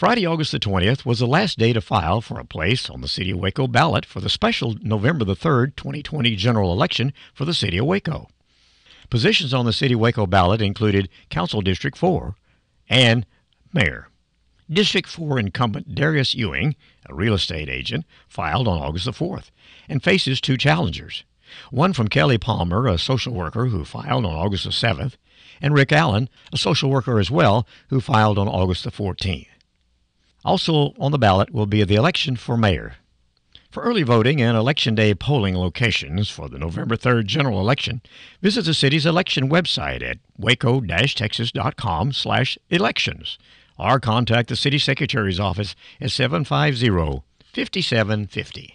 Friday, August the 20th, was the last day to file for a place on the City of Waco ballot for the special November the 3rd, 2020 general election for the City of Waco. Positions on the City of Waco ballot included Council District 4 and Mayor. District 4 incumbent Darius Ewing, a real estate agent, filed on August the 4th and faces two challengers. One from Kelly Palmer, a social worker who filed on August the 7th, and Rick Allen, a social worker as well, who filed on August the 14th. Also on the ballot will be the election for mayor. For early voting and Election Day polling locations for the November 3rd general election, visit the city's election website at waco-texas.com slash elections or contact the city secretary's office at 750-5750.